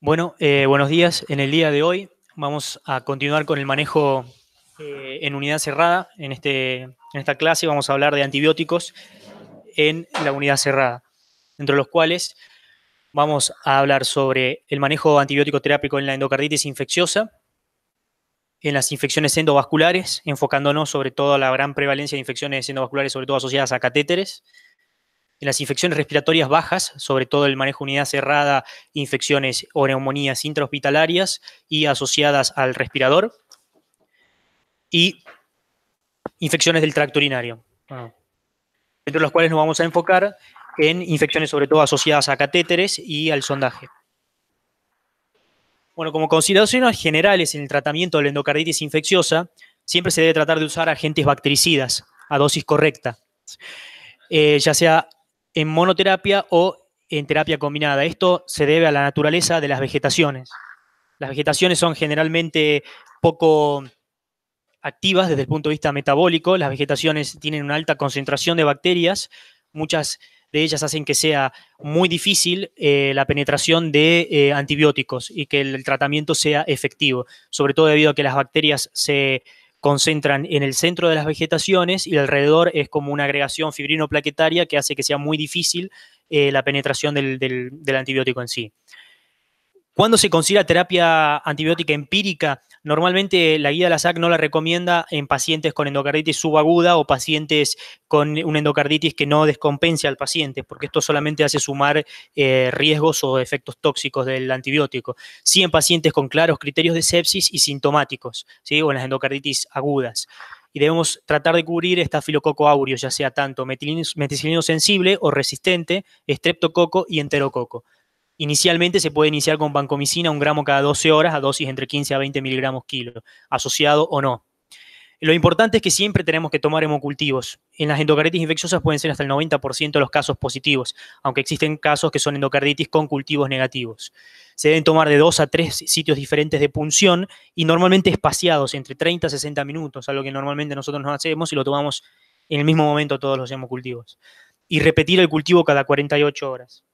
Bueno, eh, buenos días. En el día de hoy vamos a continuar con el manejo eh, en unidad cerrada. En, este, en esta clase vamos a hablar de antibióticos en la unidad cerrada, entre los cuales vamos a hablar sobre el manejo antibiótico terápico en la endocarditis infecciosa, en las infecciones endovasculares, enfocándonos sobre todo a la gran prevalencia de infecciones endovasculares, sobre todo asociadas a catéteres, en las infecciones respiratorias bajas, sobre todo el manejo de unidad cerrada, infecciones o neumonías intrahospitalarias y asociadas al respirador, y infecciones del tracto urinario, ah. entre las cuales nos vamos a enfocar en infecciones sobre todo asociadas a catéteres y al sondaje. Bueno, como consideraciones generales en el tratamiento de la endocarditis infecciosa, siempre se debe tratar de usar agentes bactericidas a dosis correcta, eh, ya sea en monoterapia o en terapia combinada. Esto se debe a la naturaleza de las vegetaciones. Las vegetaciones son generalmente poco activas desde el punto de vista metabólico. Las vegetaciones tienen una alta concentración de bacterias. Muchas de ellas hacen que sea muy difícil eh, la penetración de eh, antibióticos y que el, tratamiento sea efectivo, sobre todo debido a que las bacterias se concentran en el centro de las vegetaciones y alrededor es como una agregación fibrino-plaquetaria que hace que sea muy difícil eh, la penetración del, del antibiótico en sí. ¿Cuándo se considera terapia antibiótica empírica? Normalmente la guía de la SAC no la recomienda en pacientes con endocarditis subaguda o pacientes con una endocarditis que no descompense al paciente, porque esto solamente hace sumar eh, riesgos o efectos tóxicos del antibiótico. Sí en pacientes con claros criterios de sepsis y sintomáticos, ¿sí? o en las endocarditis agudas y debemos tratar de cubrir filococo aureo, ya sea tanto meticilino sensible o resistente, estreptococo y enterococo. Inicialmente se puede iniciar con vancomicina un gramo cada 12 horas a dosis entre 15 a 20 miligramos kilo, asociado o no. Lo importante es que siempre tenemos que tomar hemocultivos. En las endocarditis infecciosas pueden ser hasta el 90% los casos positivos, aunque existen casos que son endocarditis con cultivos negativos. Se deben tomar de dos a tres sitios diferentes de punción y normalmente espaciados entre 30 a 60 minutos, algo que normalmente nosotros no hacemos y lo tomamos en el mismo momento todos los hemocultivos. Y repetir el cultivo cada 48 horas.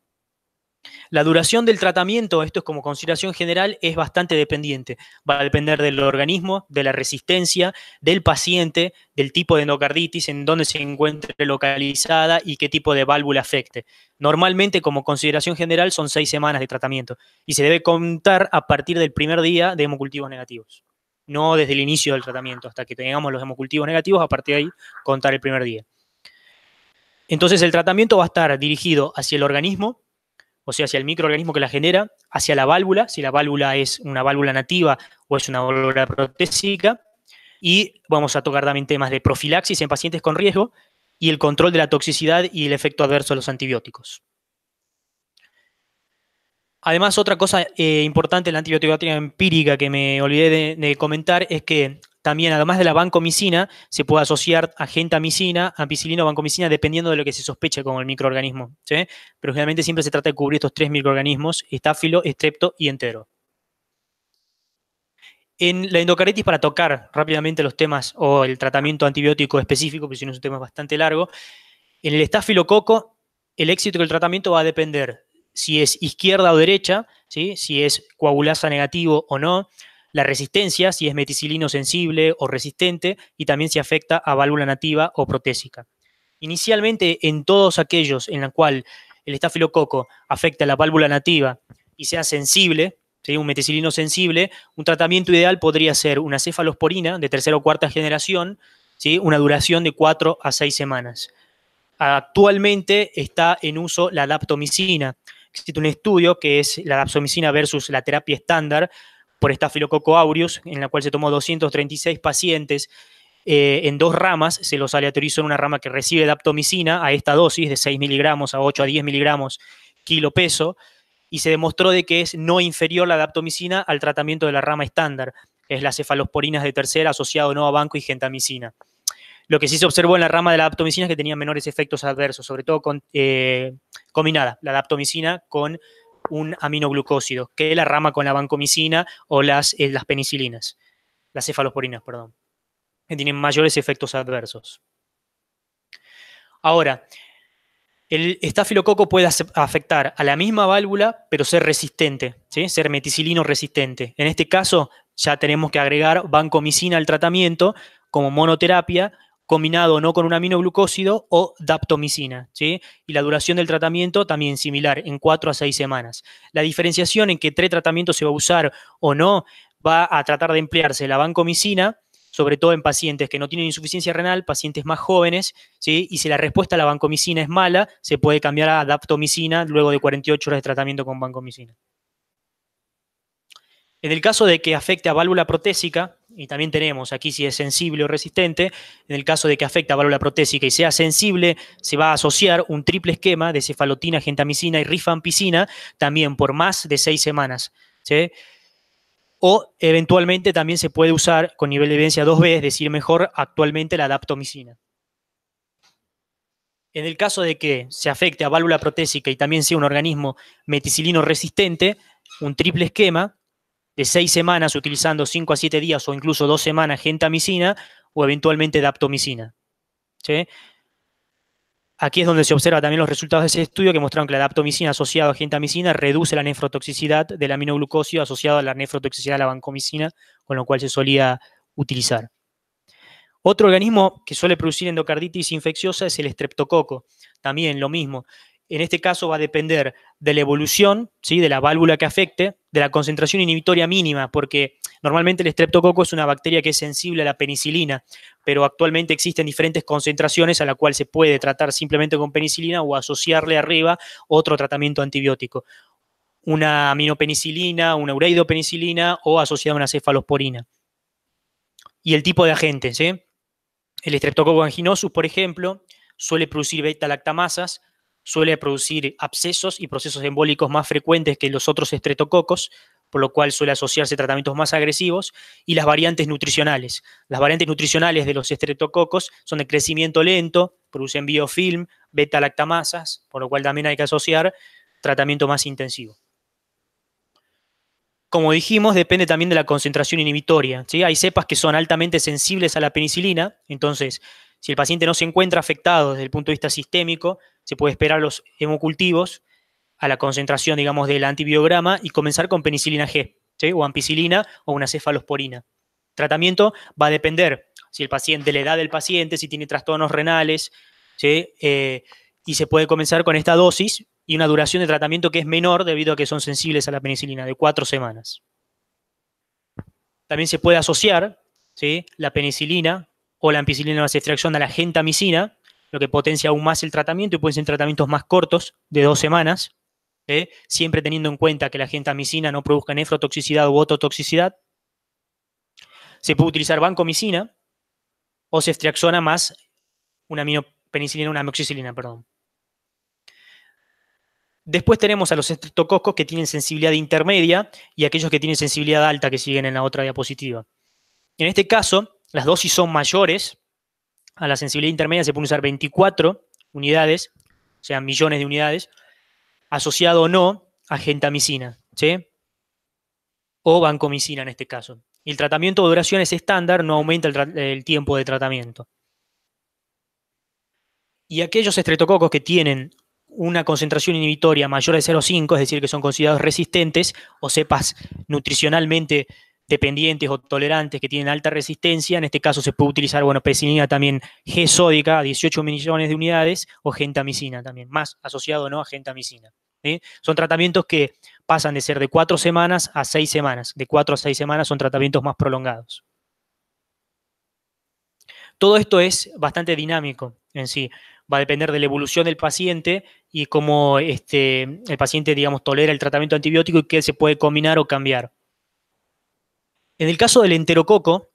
La duración del tratamiento, esto es como consideración general, es bastante dependiente. Va a depender del organismo, de la resistencia, del paciente, del tipo de endocarditis, en dónde se encuentre localizada y qué tipo de válvula afecte. Normalmente, como consideración general, son seis semanas de tratamiento y se debe contar a partir del primer día de hemocultivos negativos. No desde el inicio del tratamiento, hasta que tengamos los hemocultivos negativos, a partir de ahí contar el primer día. Entonces, el tratamiento va a estar dirigido hacia el organismo, o sea, hacia el microorganismo que la genera, hacia la válvula, si la válvula es una válvula nativa o es una válvula protésica, y vamos a tocar también temas de profilaxis en pacientes con riesgo y el control de la toxicidad y el efecto adverso de los antibióticos. Además, otra cosa eh, importante en la antibiótica empírica que me olvidé de comentar es que también, además de la vancomicina, se puede asociar agentamicina, ampicilina o vancomicina, dependiendo de lo que se sospeche con el microorganismo. ¿sí? Pero generalmente siempre se trata de cubrir estos tres microorganismos, estáfilo, estrepto y entero. En la endocarditis, para tocar rápidamente los temas o el tratamiento antibiótico específico, porque si no es un tema bastante largo, en el coco, el éxito del tratamiento va a depender si es izquierda o derecha, ¿sí? si es coagulasa negativo o no, la resistencia, si es meticilino sensible o resistente, y también si afecta a válvula nativa o protésica. Inicialmente, en todos aquellos en la cual el estafilococo afecta a la válvula nativa y sea sensible, un meticilino sensible, un tratamiento ideal podría ser una cefalosporina de tercera o cuarta generación, una duración de 4 a seis semanas. Actualmente está en uso la daptomicina. Existe un estudio que es la daptomicina versus la terapia estándar, por estafilococo aureus, en la cual se tomó 236 pacientes eh, en dos ramas, se los aleatorizó en una rama que recibe daptomicina a esta dosis de 6 miligramos a 8 a 10 miligramos kilo peso, y se demostró de que es no inferior la daptomicina al tratamiento de la rama estándar, que es la cefalosporina de tercera asociado no a banco y gentamicina. Lo que sí se observó en la rama de la daptomicina es que tenía menores efectos adversos, sobre todo con, eh, combinada, la daptomicina con un aminoglucósido, que es la rama con la vancomicina o las, eh, las penicilinas, las cefalosporinas, perdón, que tienen mayores efectos adversos. Ahora, el estafilococo puede afectar a la misma válvula, pero ser resistente, ser meticilino resistente. En este caso, ya tenemos que agregar vancomicina al tratamiento como monoterapia combinado o no con un aminoglucósido o daptomicina. ¿sí? Y la duración del tratamiento también similar, en 4 a 6 semanas. La diferenciación en que tres tratamientos se va a usar o no va a tratar de emplearse la vancomicina, sobre todo en pacientes que no tienen insuficiencia renal, pacientes más jóvenes, ¿sí? y si la respuesta a la vancomicina es mala, se puede cambiar a daptomicina luego de 48 horas de tratamiento con vancomicina. En el caso de que afecte a válvula protésica, y también tenemos aquí si es sensible o resistente, en el caso de que afecte a válvula protésica y sea sensible, se va a asociar un triple esquema de cefalotina, gentamicina y rifampicina también por más de seis semanas. O eventualmente también se puede usar con nivel de evidencia 2B, es decir, mejor actualmente la adaptomicina. En el caso de que se afecte a válvula protésica y también sea un organismo meticilino resistente, un triple esquema, de seis semanas utilizando cinco a siete días o incluso dos semanas gentamicina o eventualmente daptomicina. Aquí es donde se observa también los resultados de ese estudio que mostraron que la daptomicina asociada a gentamicina reduce la nefrotoxicidad del aminoglucosio asociado a la nefrotoxicidad de la vancomicina, con lo cual se solía utilizar. Otro organismo que suele producir endocarditis infecciosa es el estreptococo. También lo mismo en este caso va a depender de la evolución, ¿sí? de la válvula que afecte, de la concentración inhibitoria mínima, porque normalmente el streptococo es una bacteria que es sensible a la penicilina, pero actualmente existen diferentes concentraciones a la cual se puede tratar simplemente con penicilina o asociarle arriba otro tratamiento antibiótico una aminopenicilina, una ureidopenicilina o asociada a una cefalosporina. Y el tipo de agente, ¿sí? El streptococo anginosus, por ejemplo, suele producir beta-lactamasas, suele producir abscesos y procesos embólicos más frecuentes que los otros estreptococos, por lo cual suele asociarse tratamientos más agresivos, y las variantes nutricionales. Las variantes nutricionales de los estreptococos son de crecimiento lento, producen biofilm, beta-lactamasas, por lo cual también hay que asociar tratamiento más intensivo. Como dijimos, depende también de la concentración inhibitoria. Hay cepas que son altamente sensibles a la penicilina, entonces si el paciente no se encuentra afectado desde el punto de vista sistémico, se puede esperar los hemocultivos a la concentración, digamos, del antibiograma y comenzar con penicilina G, o ampicilina o una cefalosporina. tratamiento va a depender si el paciente, la edad del paciente, si tiene trastornos renales, eh, y se puede comenzar con esta dosis y una duración de tratamiento que es menor debido a que son sensibles a la penicilina, de cuatro semanas. También se puede asociar la penicilina o la ampicilina más extracción a la gentamicina, lo que potencia aún más el tratamiento y pueden ser tratamientos más cortos, de dos semanas, ¿eh? siempre teniendo en cuenta que la gentamicina no produzca nefrotoxicidad u ototoxicidad. Se puede utilizar vancomicina o se ceftriaxona más una aminopenicilina, una amoxicilina, perdón. Después tenemos a los estreptococos que tienen sensibilidad intermedia y aquellos que tienen sensibilidad alta que siguen en la otra diapositiva. En este caso, las dosis son mayores. A la sensibilidad intermedia se pueden usar 24 unidades, o sea, millones de unidades, asociado o no a gentamicina, ¿sí? O vancomicina en este caso. Y el tratamiento de duración es estándar, no aumenta el, tiempo de tratamiento. Y aquellos estreptococos que tienen una concentración inhibitoria mayor de 0,5, es decir, que son considerados resistentes o cepas nutricionalmente dependientes o tolerantes que tienen alta resistencia, en este caso se puede utilizar, bueno, penicilina también G sódica, 18 millones de unidades, o gentamicina también, más asociado no a gentamicina. Son tratamientos que pasan de ser de cuatro semanas a seis semanas. De cuatro a seis semanas son tratamientos más prolongados. Todo esto es bastante dinámico en sí. Va a depender de la evolución del paciente y cómo este, el paciente, digamos, tolera el tratamiento antibiótico y qué se puede combinar o cambiar. En el caso del enterococo,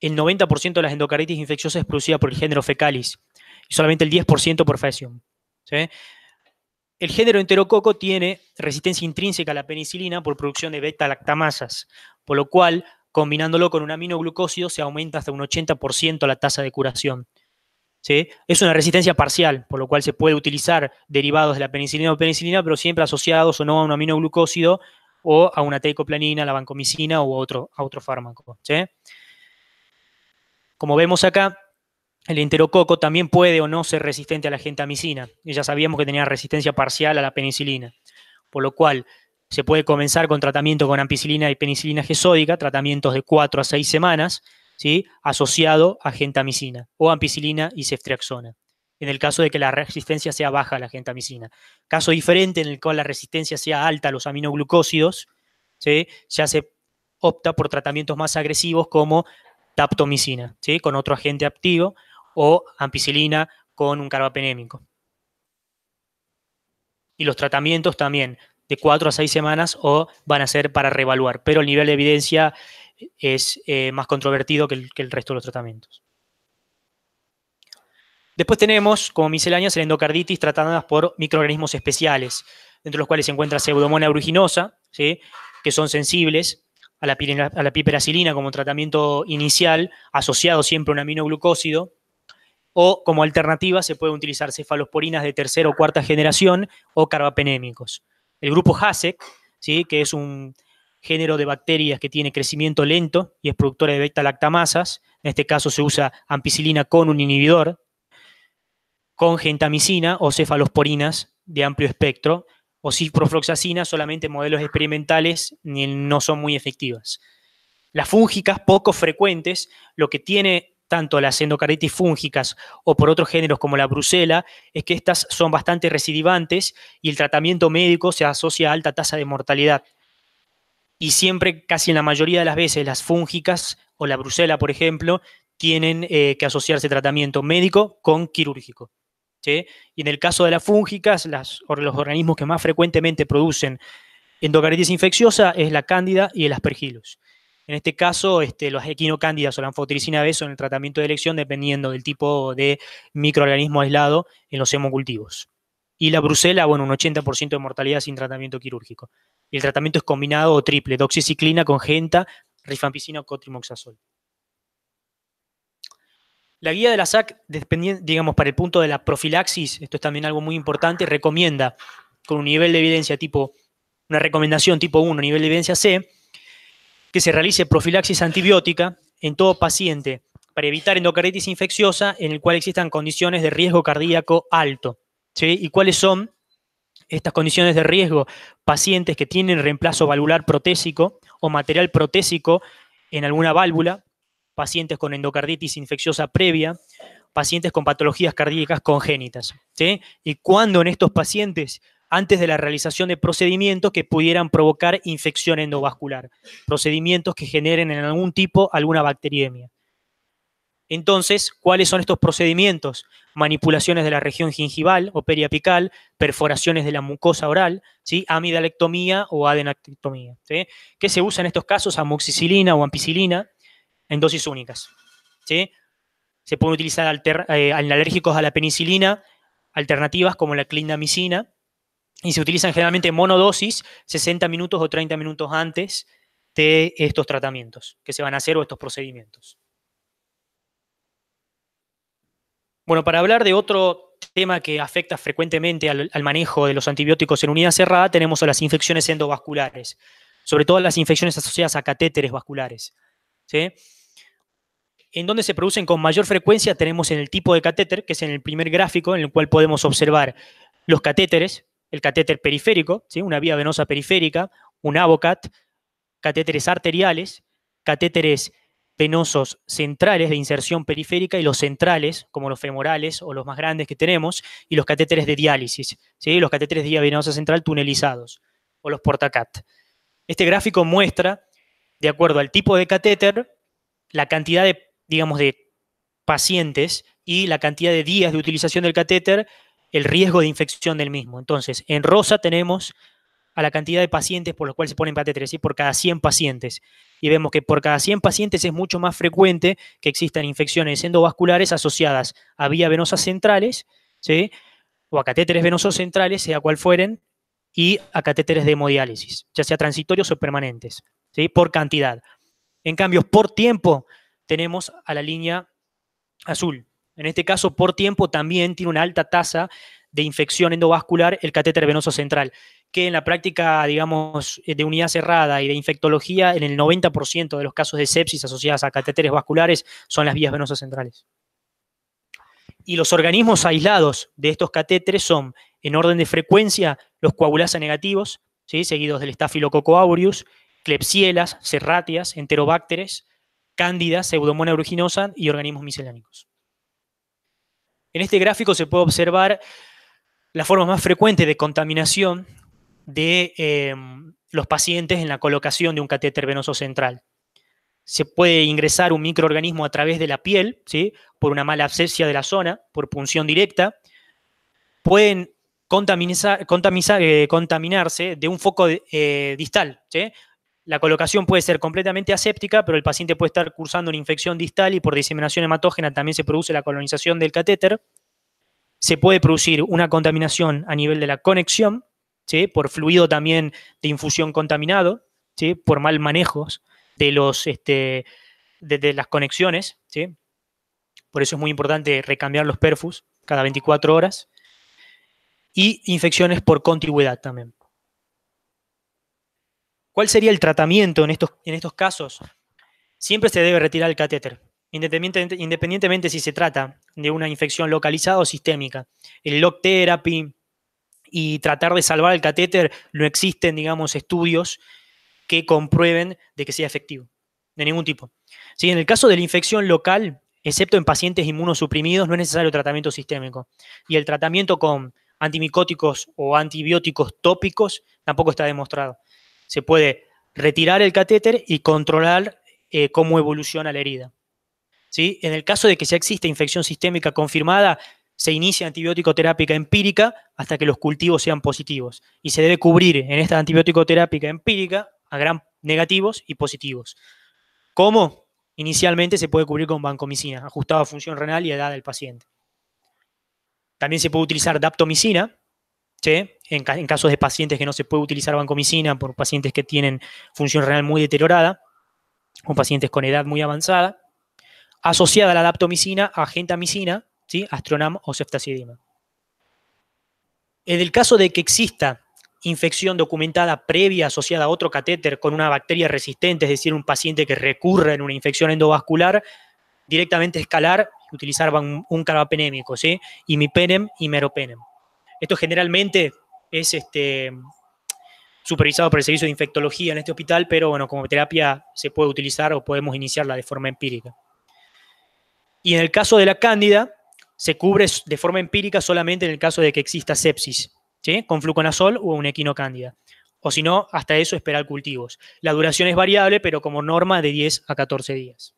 el 90% de las endocarditis infecciosas es producida por el género fecalis y solamente el 10% por faecium. El género enterococo tiene resistencia intrínseca a la penicilina por producción de beta-lactamasas, por lo cual, combinándolo con un aminoglucósido, se aumenta hasta un 80% la tasa de curación. Es una resistencia parcial, por lo cual se puede utilizar derivados de la penicilina o penicilina, pero siempre asociados o no a un aminoglucósido o a una teicoplanina, a la vancomicina o otro, fármaco. Como vemos acá, el enterococo también puede o no ser resistente a la gentamicina. Y ya sabíamos que tenía resistencia parcial a la penicilina. Por lo cual, se puede comenzar con tratamiento con ampicilina y penicilina gesódica, tratamientos de 4 a 6 semanas, ¿sí? asociado a gentamicina o ampicilina y ceftriaxona en el caso de que la resistencia sea baja a la gentamicina. Caso diferente en el cual la resistencia sea alta a los aminoglucósidos, ya se opta por tratamientos más agresivos como taptomicina, ¿sí? con otro agente activo, o ampicilina con un carbapenémico. Y los tratamientos también, de 4 a 6 semanas, o van a ser para reevaluar, pero el nivel de evidencia es eh, más controvertido que el resto de los tratamientos. Después tenemos, como misceláneas, la endocarditis tratadas por microorganismos especiales, entre los cuales se encuentra pseudomonas bruginosa, que son sensibles a la, piperacilina como tratamiento inicial, asociado siempre a un aminoglucósido, o como alternativa se puede utilizar cefalosporinas de tercera o cuarta generación o carbapenémicos. El grupo HASEC, ¿sí? que es un género de bacterias que tiene crecimiento lento y es productora de beta-lactamasas, en este caso se usa ampicilina con un inhibidor, con gentamicina o cefalosporinas de amplio espectro o ciprofloxacina, solamente modelos experimentales no son muy efectivas. Las fúngicas poco frecuentes, lo que tiene tanto las endocarditis fúngicas o por otros géneros como la brucela, es que estas son bastante recidivantes y el tratamiento médico se asocia a alta tasa de mortalidad. Y siempre, casi en la mayoría de las veces, las fúngicas o la brucela, por ejemplo, tienen eh, que asociarse tratamiento médico con quirúrgico. Y en el caso de las fúngicas, los organismos que más frecuentemente producen endocarditis infecciosa es la cándida y el aspergilus. En este caso, este, los equinocándidas o la anfotericina B son el tratamiento de elección dependiendo del tipo de microorganismo aislado en los hemocultivos. Y la brucela, bueno, un 80% de mortalidad sin tratamiento quirúrgico. Y el tratamiento es combinado o triple, doxiciclina con genta, rifampicina o cotrimoxazol. La guía de la SAC, digamos, para el punto de la profilaxis, esto es también algo muy importante, recomienda con un nivel de evidencia tipo, una recomendación tipo 1, nivel de evidencia C, que se realice profilaxis antibiótica en todo paciente para evitar endocarditis infecciosa en el cual existan condiciones de riesgo cardíaco alto. ¿sí? ¿Y cuáles son estas condiciones de riesgo? Pacientes que tienen reemplazo valvular protésico o material protésico en alguna válvula, pacientes con endocarditis infecciosa previa, pacientes con patologías cardíacas congénitas. ¿sí? Y cuándo en estos pacientes antes de la realización de procedimientos que pudieran provocar infección endovascular, procedimientos que generen en algún tipo alguna bacteriemia. Entonces, ¿cuáles son estos procedimientos? Manipulaciones de la región gingival o periapical, perforaciones de la mucosa oral, ¿sí? amidalectomía o adenactomía, ¿sí? ¿Qué se usa en estos casos? Amoxicilina o ampicilina, en dosis únicas. Se pueden utilizar eh, alérgicos a la penicilina, alternativas como la clindamicina, y se utilizan generalmente monodosis 60 minutos o 30 minutos antes de estos tratamientos que se van a hacer o estos procedimientos. Bueno, para hablar de otro tema que afecta frecuentemente al, al, manejo de los antibióticos en unidad cerrada, tenemos las infecciones endovasculares, sobre todo las infecciones asociadas a catéteres vasculares. En donde se producen con mayor frecuencia tenemos en el tipo de catéter, que es en el primer gráfico, en el cual podemos observar los catéteres, el catéter periférico, una vía venosa periférica, un AVOCAT, catéteres arteriales, catéteres venosos centrales de inserción periférica y los centrales, como los femorales o los más grandes que tenemos, y los catéteres de diálisis, los catéteres de vía venosa central tunelizados o los portacat. Este gráfico muestra de acuerdo al tipo de catéter, la cantidad de, digamos, de pacientes y la cantidad de días de utilización del catéter, el riesgo de infección del mismo. Entonces, en rosa tenemos a la cantidad de pacientes por los cuales se ponen catéteres, y por cada 100 pacientes. Y vemos que por cada 100 pacientes es mucho más frecuente que existan infecciones endovasculares asociadas a vía venosas centrales, ¿sí? o a catéteres venosos centrales, sea cual fueren, y a catéteres de hemodiálisis, ya sea transitorios o permanentes por cantidad. En cambio, por tiempo tenemos a la línea azul. En este caso, por tiempo también tiene una alta tasa de infección endovascular el catéter venoso central, que en la práctica, digamos, eh, de unidad cerrada y de infectología, en el 90% de los casos de sepsis asociadas a catéteres vasculares son las vías venosas centrales. Y los organismos aislados de estos catéteres son, en orden de frecuencia, los coagulasa negativos, ¿sí? seguidos del Staphylococcus aureus, clepsielas, serratias, enterobacteres, cándidas, pseudomona aeruginosa y organismos micelánicos. En este gráfico se puede observar las formas más frecuentes de contaminación de em, los pacientes en la colocación de un catéter venoso central. Se puede ingresar un microorganismo a través de la piel, ¿sí? por una mala abscesia de la zona, por punción directa. Pueden eh, contaminarse de un foco eh, distal. ¿sí? La colocación puede ser completamente aséptica, pero el paciente puede estar cursando una infección distal y por diseminación hematógena también se produce la colonización del catéter. Se puede producir una contaminación a nivel de la conexión, ¿sí? por fluido también de infusión contaminado, ¿sí? por mal manejos de, los, este, las conexiones. ¿sí? Por eso es muy importante recambiar los perfus cada 24 horas. Y infecciones por contigüedad también. ¿Cuál sería el tratamiento en estos, en estos casos? Siempre se debe retirar el catéter, independientemente, si se trata de una infección localizada o sistémica. El lock therapy y tratar de salvar el catéter, no existen, digamos, estudios que comprueben de que sea efectivo, de ningún tipo. ¿Sí? En el caso de la infección local, excepto en pacientes inmunosuprimidos, no es necesario tratamiento sistémico. Y el tratamiento con antimicóticos o antibióticos tópicos tampoco está demostrado se puede retirar el catéter y controlar eh, cómo evoluciona la herida. ¿Sí? En el caso de que ya exista infección sistémica confirmada, se inicia antibiótico terapia empírica hasta que los cultivos sean positivos. Y se debe cubrir en esta antibiótico terapia empírica a gran negativos y positivos. ¿Cómo? Inicialmente se puede cubrir con vancomicina, ajustado a función renal y edad del paciente. También se puede utilizar daptomicina, ¿sí? en, casos de pacientes que no se puede utilizar vancomicina por pacientes que tienen función renal muy deteriorada o pacientes con edad muy avanzada, asociada a la adaptomicina a gentamicina, ¿sí? astronam o ceftazidima. En el caso de que exista infección documentada previa asociada a otro catéter con una bacteria resistente, es decir, un paciente que recurre en una infección endovascular, directamente escalar y utilizar un, carbapenémico, ¿sí? Imipenem y meropenem. Esto generalmente es este, supervisado por el servicio de infectología en este hospital, pero bueno, como terapia se puede utilizar o podemos iniciarla de forma empírica. Y en el caso de la cándida, se cubre de forma empírica solamente en el caso de que exista sepsis, con fluconazol o un equinocándida. O si no, hasta eso esperar cultivos. La duración es variable, pero como norma de 10 a 14 días.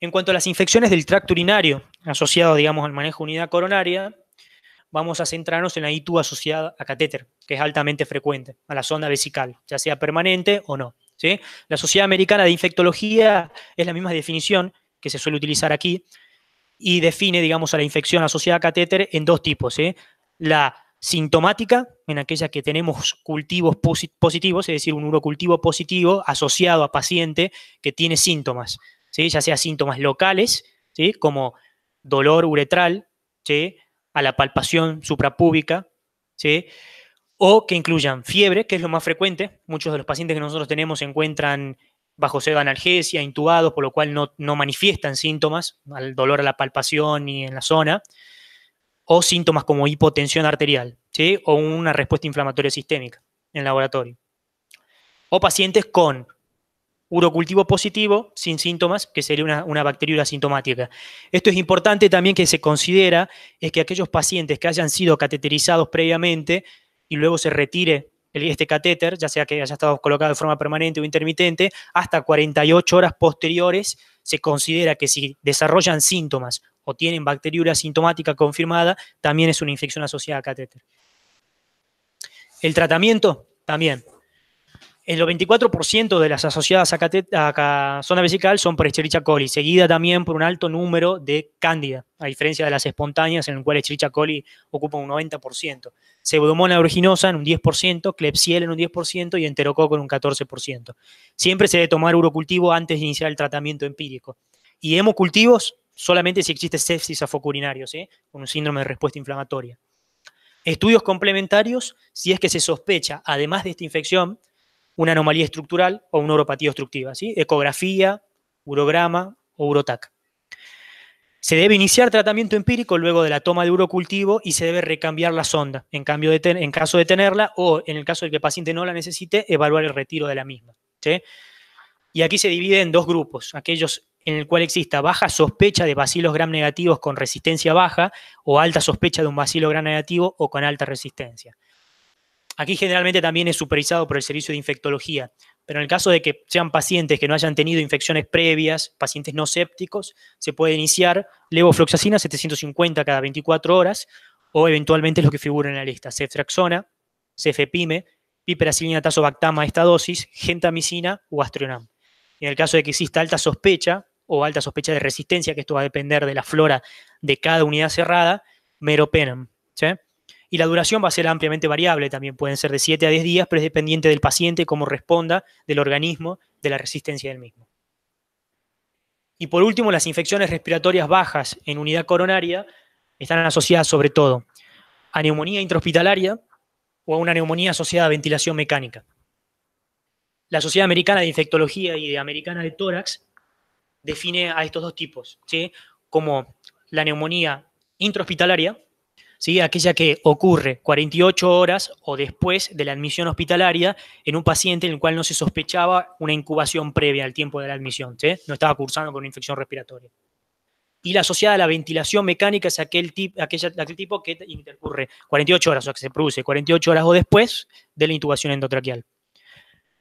En cuanto a las infecciones del tracto urinario, asociado, digamos, al manejo de unidad coronaria, vamos a centrarnos en la ITU asociada a catéter, que es altamente frecuente, a la sonda vesical, ya sea permanente o no. ¿sí? La Sociedad Americana de Infectología es la misma definición que se suele utilizar aquí y define, digamos, a la infección asociada a catéter en dos tipos. ¿sí? La sintomática, en aquella que tenemos cultivos positivos, es decir, un urocultivo positivo asociado a paciente que tiene síntomas, ¿sí? ya sea síntomas locales, ¿sí? como dolor uretral, ¿sí? a la palpación suprapúbica, ¿sí? o que incluyan fiebre, que es lo más frecuente. Muchos de los pacientes que nosotros tenemos se encuentran bajo analgesia, intubados, por lo cual no, manifiestan síntomas, al dolor a la palpación ni en la zona, o síntomas como hipotensión arterial, ¿sí? o una respuesta inflamatoria sistémica en laboratorio. O pacientes con urocultivo positivo sin síntomas, que sería una, una bacteriura sintomática. Esto es importante también que se considera, es que aquellos pacientes que hayan sido cateterizados previamente y luego se retire este catéter, ya sea que haya estado colocado de forma permanente o intermitente, hasta 48 horas posteriores se considera que si desarrollan síntomas o tienen bacteriura sintomática confirmada, también es una infección asociada a catéter. El tratamiento también el 94% de las asociadas a, zona vesical son por Escherichia coli, seguida también por un alto número de cándida, a diferencia de las espontáneas en el cual Escherichia coli ocupa un 90%. Pseudomonas aeruginosa en un 10%, Klebsiella en un 10% y Enterococo en un 14%. Siempre se debe tomar urocultivo antes de iniciar el tratamiento empírico. Y hemocultivos solamente si existe sepsis afocurinario, con un síndrome de respuesta inflamatoria. Estudios complementarios si es que se sospecha, además de esta infección, una anomalía estructural o una uropatía obstructiva, ¿sí? ecografía, urograma o urotac. Se debe iniciar tratamiento empírico luego de la toma de urocultivo y se debe recambiar la sonda en, cambio en caso de tenerla o en el caso de que el paciente no la necesite, evaluar el retiro de la misma. Y aquí se divide en dos grupos, aquellos en el cual exista baja sospecha de bacilos gram negativos con resistencia baja o alta sospecha de un bacilo gram negativo o con alta resistencia. Aquí generalmente también es supervisado por el servicio de infectología, pero en el caso de que sean pacientes que no hayan tenido infecciones previas, pacientes no sépticos, se puede iniciar levofloxacina 750 cada 24 horas o eventualmente lo que figura en la lista, ceftraxona, cefepime, piperacilina a esta dosis, gentamicina o Y En el caso de que exista alta sospecha o alta sospecha de resistencia, que esto va a depender de la flora de cada unidad cerrada, meropenam. ¿sí? Y la duración va a ser ampliamente variable también, pueden ser de 7 a 10 días, pero es dependiente del paciente, cómo responda, del organismo, de la resistencia del mismo. Y por último, las infecciones respiratorias bajas en unidad coronaria están asociadas sobre todo a neumonía intrahospitalaria o a una neumonía asociada a ventilación mecánica. La Sociedad Americana de Infectología y de Americana de Tórax define a estos dos tipos, ¿sí? como la neumonía intrahospitalaria, ¿sí? aquella que ocurre 48 horas o después de la admisión hospitalaria en un paciente en el cual no se sospechaba una incubación previa al tiempo de la admisión, no estaba cursando con una infección respiratoria. Y la asociada a la ventilación mecánica es aquel, aquella, tipo que intercurre 48 horas, o que se produce 48 horas o después de la intubación endotraqueal.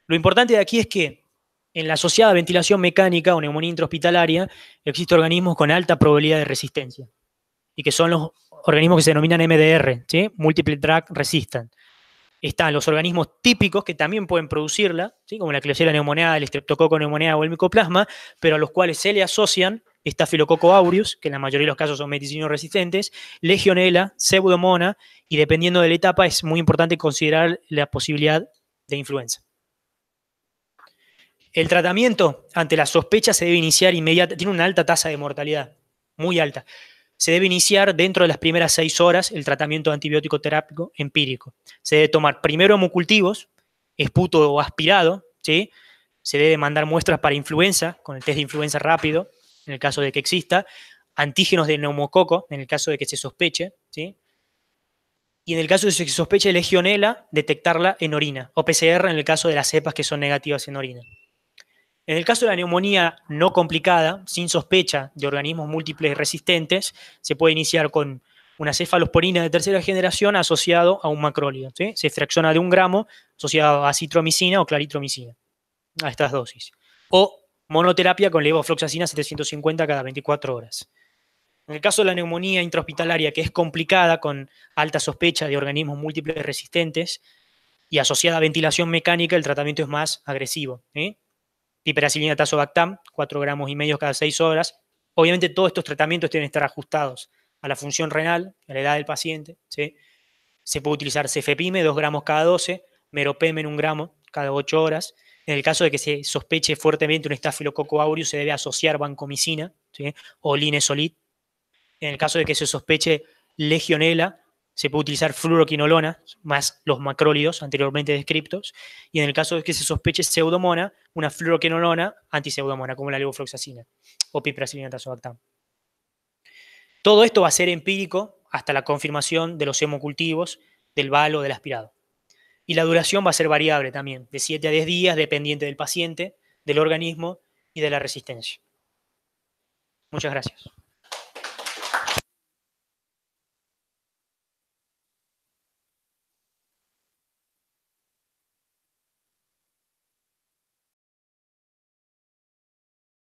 Lo importante de aquí es que en la asociada a ventilación mecánica o neumonía intrahospitalaria existen organismos con alta probabilidad de resistencia y que son los organismos que se denominan MDR, Multiple Drug Resistant. Están los organismos típicos que también pueden producirla, como la Klebsiella neumonía, el estreptococo neumonía o el micoplasma, pero a los cuales se le asocian estafilococo aureus, que en la mayoría de los casos son medicinos resistentes, legionela, Pseudomona, y dependiendo de la etapa es muy importante considerar la posibilidad de influenza. El tratamiento ante la sospecha se debe iniciar inmediatamente, tiene una alta tasa de mortalidad, muy alta. Se debe iniciar dentro de las primeras seis horas el tratamiento antibiótico terápico empírico. Se debe tomar primero hemocultivos, esputo o aspirado, ¿sí? se debe mandar muestras para influenza, con el test de influenza rápido, en el caso de que exista, antígenos de neumococo, en el caso de que se sospeche, ¿sí? y en el caso de que se sospeche legionela, detectarla en orina, o PCR en el caso de las cepas que son negativas en orina. En el caso de la neumonía no complicada, sin sospecha de organismos múltiples resistentes, se puede iniciar con una cefalosporina de tercera generación asociado a un macrólido. Se extracciona de un gramo asociado a citromicina o claritromicina, a estas dosis. O monoterapia con levofloxacina 750 cada 24 horas. En el caso de la neumonía intrahospitalaria, que es complicada con alta sospecha de organismos múltiples resistentes y asociada a ventilación mecánica, el tratamiento es más agresivo y tasobactam, tazobactam, 4 gramos y medio cada 6 horas. Obviamente todos estos tratamientos tienen que estar ajustados a la función renal, a la edad del paciente. Se puede utilizar cefepime, 2 gramos cada 12, en 1 gramo cada 8 horas. En el caso de que se sospeche fuertemente un estafilococo aureus, se debe asociar vancomicina o linezolid. En el caso de que se sospeche legionela, se puede utilizar fluoroquinolona, más los macrólidos anteriormente descriptos, y en el caso de que se sospeche pseudomona, una fluoroquinolona antiseudomona, como la levofloxacina o piperacilina tazobactam. Todo esto va a ser empírico hasta la confirmación de los hemocultivos, del valo, del aspirado. Y la duración va a ser variable también, de 7 a 10 días, dependiente del paciente, del organismo y de la resistencia. Muchas gracias.